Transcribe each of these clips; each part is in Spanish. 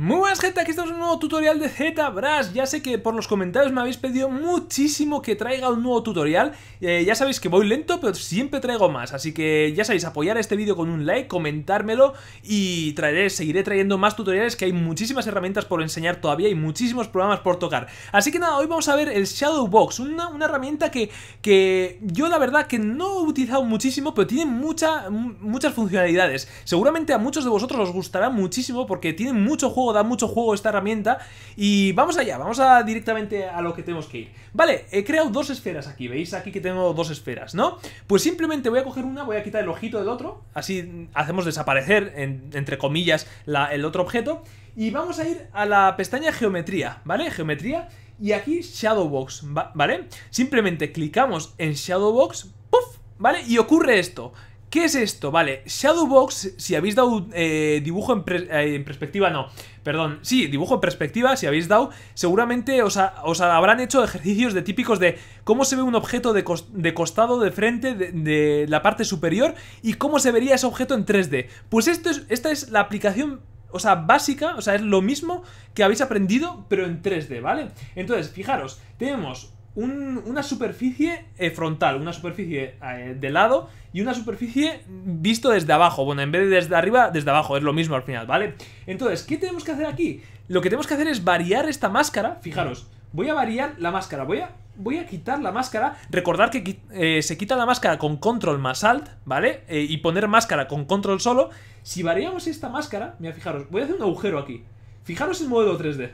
Muy buenas gente, aquí estamos en un nuevo tutorial de ZBrush Ya sé que por los comentarios me habéis pedido muchísimo que traiga un nuevo tutorial eh, Ya sabéis que voy lento, pero siempre traigo más Así que ya sabéis, apoyar este vídeo con un like, comentármelo Y traeré, seguiré trayendo más tutoriales que hay muchísimas herramientas por enseñar todavía Y muchísimos programas por tocar Así que nada, hoy vamos a ver el Shadowbox Una, una herramienta que, que yo la verdad que no he utilizado muchísimo Pero tiene mucha, muchas funcionalidades Seguramente a muchos de vosotros os gustará muchísimo porque tiene mucho juego da mucho juego esta herramienta. Y vamos allá, vamos a directamente a lo que tenemos que ir. Vale, he creado dos esferas aquí, veis aquí que tengo dos esferas, ¿no? Pues simplemente voy a coger una, voy a quitar el ojito del otro, así hacemos desaparecer, entre comillas, el otro objeto. Y vamos a ir a la pestaña geometría, ¿vale? Geometría y aquí Shadowbox, ¿vale? Simplemente clicamos en Box, ¡puf! ¿Vale? Y ocurre esto. ¿Qué es esto? Vale, Shadowbox, si habéis dado eh, dibujo eh, en, perspectiva, no, perdón, sí, dibujo en perspectiva, si habéis dado, seguramente os, os habrán hecho ejercicios de típicos de cómo se ve un objeto de, costado, de frente, de, de, la parte superior y cómo se vería ese objeto en 3D. Pues esto es, esta es la aplicación o sea, básica, o sea, es lo mismo que habéis aprendido, pero en 3D, ¿vale? Entonces, fijaros, tenemos una superficie eh, frontal, una superficie eh, de lado y una superficie visto desde abajo. Bueno, en vez de desde arriba, desde abajo, es lo mismo al final, ¿vale? Entonces, ¿qué tenemos que hacer aquí? Lo que tenemos que hacer es variar esta máscara, fijaros, voy a variar la máscara, voy a voy a quitar la máscara. Recordar que eh, se quita la máscara con control más alt, ¿vale? y poner máscara con control solo. Si variamos esta máscara, mira, fijaros, voy a hacer un agujero aquí. Fijaros el modelo 3D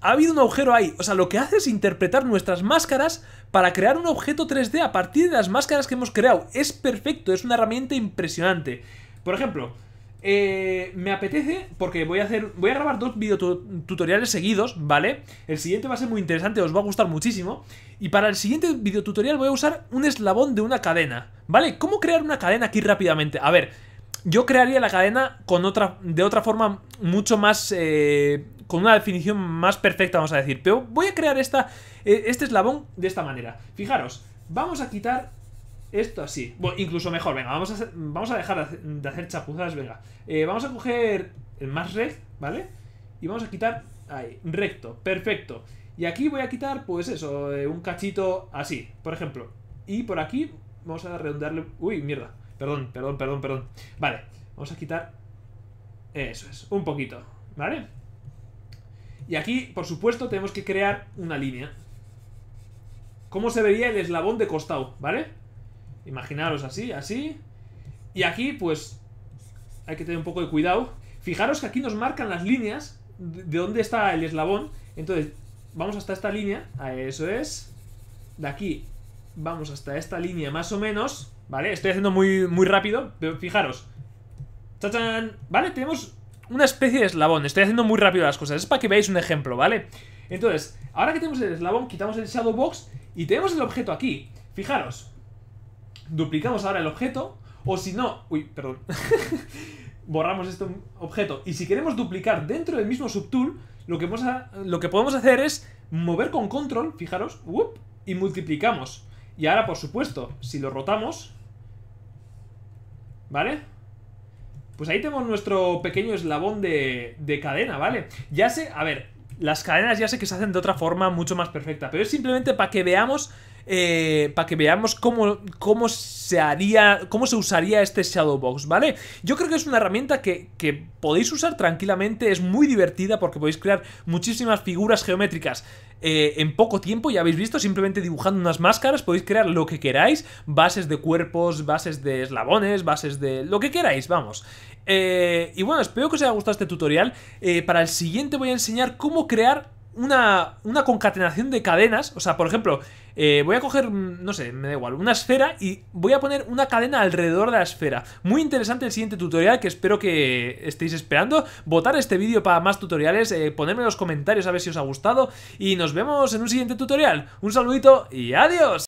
ha habido un agujero ahí. O sea, lo que hace es interpretar nuestras máscaras para crear un objeto 3D a partir de las máscaras que hemos creado. Es perfecto, es una herramienta impresionante. Por ejemplo, eh, me apetece porque voy a hacer voy a grabar dos videotutoriales seguidos, ¿vale? El siguiente va a ser muy interesante, os va a gustar muchísimo. Y para el siguiente videotutorial voy a usar un eslabón de una cadena, ¿vale? ¿Cómo crear una cadena aquí rápidamente? A ver, yo crearía la cadena con otra, de otra forma mucho más eh, con una definición más perfecta, vamos a decir. Pero voy a crear esta, eh, este eslabón de esta manera. Fijaros, vamos a quitar esto así. incluso mejor, venga, vamos a, vamos a dejar de hacer chapuzas, venga. Eh, vamos a coger el más red, ¿vale? Y vamos a quitar, ahí, recto, perfecto. Y aquí voy a quitar, pues eso, eh, un cachito así, por ejemplo. Y por aquí vamos a redondearle... Uy, mierda. Perdón, perdón, perdón, perdón. Vale, vamos a quitar... Eso es, un poquito, ¿vale? Y aquí, por supuesto, tenemos que crear una línea. ¿Cómo se vería el eslabón de costado? ¿Vale? Imaginaros así, así. Y aquí, pues, hay que tener un poco de cuidado. Fijaros que aquí nos marcan las líneas de dónde está el eslabón. Entonces, vamos hasta esta línea. Ah, eso es. De aquí vamos hasta esta línea más o menos. ¿Vale? Estoy haciendo muy, muy rápido, pero fijaros. chachan ¿Vale? Tenemos una especie de eslabón. Estoy haciendo muy rápido las cosas. Es para que veáis un ejemplo, ¿vale? Entonces, ahora que tenemos el eslabón, quitamos el shadow box y tenemos el objeto aquí. Fijaros. Duplicamos ahora el objeto. O si no... Uy, perdón. Borramos este objeto. Y si queremos duplicar dentro del mismo subtool, lo que, a, lo que podemos hacer es mover con control, fijaros, y multiplicamos. Y ahora, por supuesto, si lo rotamos... ¿Vale? Pues ahí tenemos nuestro pequeño eslabón de, cadena, ¿vale? Ya sé, a ver, las cadenas ya sé que se hacen de otra forma mucho más perfecta, pero es simplemente para que veamos eh, para que veamos cómo, cómo se haría, cómo se usaría este Shadowbox, ¿vale? Yo creo que es una herramienta que, podéis usar tranquilamente, es muy divertida porque podéis crear muchísimas figuras geométricas eh, en poco tiempo, ya habéis visto, simplemente dibujando unas máscaras podéis crear lo que queráis, bases de cuerpos, bases de eslabones, bases de lo que queráis, vamos. Eh, y bueno, espero que os haya gustado este tutorial. para el siguiente voy a enseñar cómo crear una, concatenación de cadenas. O sea, por ejemplo, eh, voy a coger, mm, no sé, me da igual, una esfera y voy a poner una cadena alrededor de la esfera. Muy interesante el siguiente tutorial que espero que estéis esperando. Votar este vídeo para más tutoriales, eh, ponerme en los comentarios a ver si os ha gustado y nos vemos en un siguiente tutorial. Un saludito y adiós.